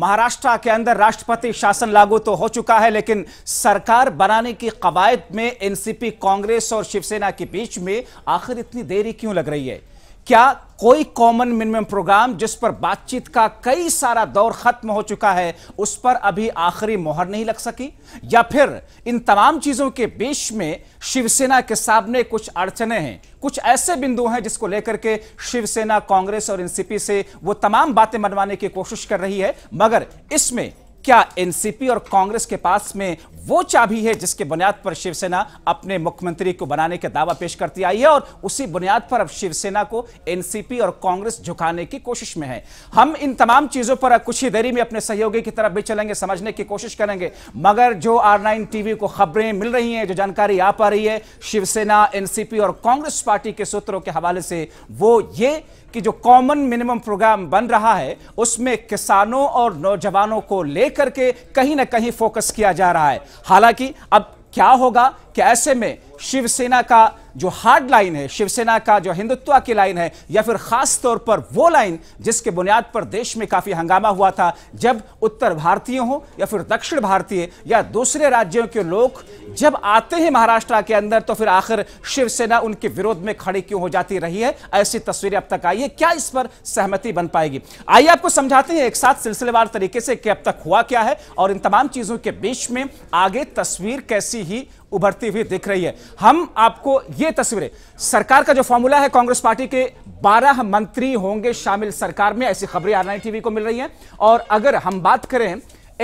महाराष्ट्र के अंदर राष्ट्रपति शासन लागू तो हो चुका है लेकिन सरकार बनाने की कवायद में एनसीपी कांग्रेस और शिवसेना के बीच में आखिर इतनी देरी क्यों लग रही है क्या कोई कॉमन मिनिमम प्रोग्राम जिस पर बातचीत का कई सारा दौर खत्म हो चुका है उस पर अभी आखिरी मोहर नहीं लग सकी या फिर इन तमाम चीजों के बीच में शिवसेना के सामने कुछ अड़चने हैं कुछ ऐसे बिंदु हैं जिसको लेकर के शिवसेना कांग्रेस और एनसीपी से वो तमाम बातें मनवाने की कोशिश कर रही है मगर इसमें क्या एनसीपी और कांग्रेस के पास में वो चाबी है जिसके बुनियाद पर शिवसेना अपने मुख्यमंत्री को बनाने का दावा पेश करती आई है और उसी बुनियाद पर अब शिवसेना को एनसीपी और कांग्रेस झुकाने की कोशिश में है हम इन तमाम चीजों पर कुछ ही देरी में अपने सहयोगी की तरफ भी चलेंगे समझने की कोशिश करेंगे मगर जो आर नाइन टीवी को खबरें मिल रही हैं जो जानकारी आ पा रही है शिवसेना एनसीपी और कांग्रेस पार्टी के सूत्रों के हवाले से वो ये कि जो कॉमन मिनिमम प्रोग्राम बन रहा है उसमें किसानों और नौजवानों को लेकर लेकर के कहीं ना कहीं फोकस किया जा रहा है हालांकि अब क्या होगा कि ऐसे में शिवसेना का जो हार्ड लाइन है शिवसेना का जो हिंदुत्व की लाइन है या फिर खास तौर पर वो लाइन जिसके बुनियाद पर देश में काफी हंगामा हुआ था जब उत्तर भारतीय हो या फिर दक्षिण भारतीय या दूसरे राज्यों के लोग जब आते हैं महाराष्ट्र के अंदर तो फिर आखिर शिवसेना उनके विरोध में खड़ी क्यों हो जाती रही है ऐसी तस्वीरें अब तक आई है क्या इस पर सहमति बन पाएगी आइए आपको समझाते हैं एक साथ सिलसिलेवार तरीके से कि अब तक हुआ क्या है और इन तमाम चीजों के बीच में आगे तस्वीर कैसी ही उभरती करती हुई दिख रही है हम आपको ये तस्वीरें सरकार का जो फॉर्मूला है कांग्रेस पार्टी के 12 मंत्री होंगे शामिल सरकार में ऐसी खबरें आर टीवी को मिल रही हैं और अगर हम बात करें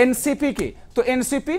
एनसीपी की तो एनसीपी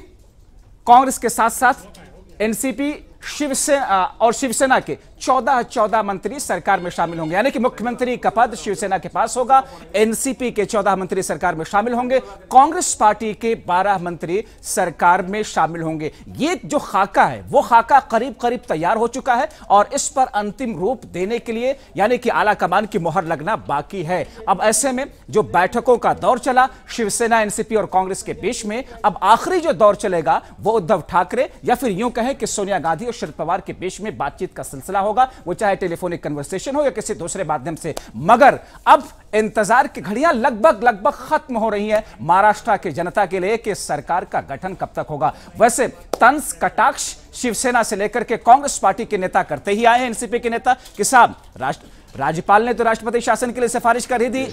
कांग्रेस के साथ साथ एनसीपी शिवसेना और शिवसेना के चौदह चौदह मंत्री सरकार में शामिल होंगे यानी कि मुख्यमंत्री का पद शिवसेना के पास होगा एनसीपी के चौदह मंत्री सरकार में शामिल होंगे कांग्रेस पार्टी के बारह मंत्री सरकार में शामिल होंगे ये जो खाका है वो खाका करीब करीब तैयार हो चुका है और इस पर अंतिम रूप देने के लिए यानी कि आला कमान की मोहर लगना बाकी है अब ऐसे में जो बैठकों का दौर चला शिवसेना एनसीपी और कांग्रेस के बीच में अब आखिरी जो दौर चलेगा वो उद्धव ठाकरे या फिर यूं कहें कि सोनिया गांधी और शरद पवार के बीच में बातचीत का सिलसिला होगा वो चाहे टेलीफोनिक कन्वर्सेशन हो या किसी दूसरे माध्यम से मगर अब इंतजार की घड़ियां लगभग लगभग खत्म हो रही है महाराष्ट्र के जनता के लिए कि सरकार का गठन कब तक होगा वैसे तंस कटाक्ष शिवसेना से लेकर के कांग्रेस पार्टी के नेता करते ही आए एनसीपी के नेता कि साहब राष्ट्र राज्यपाल ने तो राष्ट्रपति शासन के लिए सिफारिश कर ही दी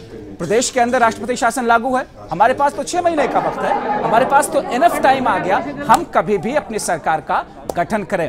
प्रदेश के अंदर राष्ट्रपति शासन लागू है हमारे पास तो छह महीने का वक्त है हमारे पास तो इनफ टाइम आ गया हम कभी भी अपनी सरकार का गठन करें